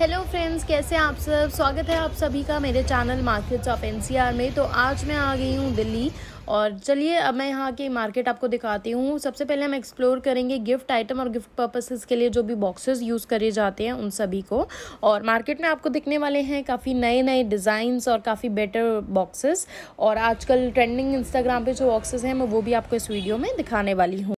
hello friends कैसे आप सब स्वागत है आप सभी का मेरे चैनल मार्केट्स ऑफ एनसीआर में तो आज मैं आ गई हूँ दिल्ली और चलिए अब मैं यहाँ की मार्केट आपको दिखाती हूँ सबसे पहले हम एक्सप्लोर करेंगे गिफ्ट आइटम और गिफ्ट पर्पसेस के लिए जो भी बॉक्सेस यूज़ करे जाते हैं उन सभी को और मार्केट में आपको दिखने वाले हैं काफ़ी नए नए डिज़ाइंस और काफ़ी बेटर बॉक्सेस और आजकल ट्रेंडिंग इंस्टाग्राम पे जो बॉक्सेस हैं मैं वो भी आपको इस वीडियो में दिखाने वाली हूँ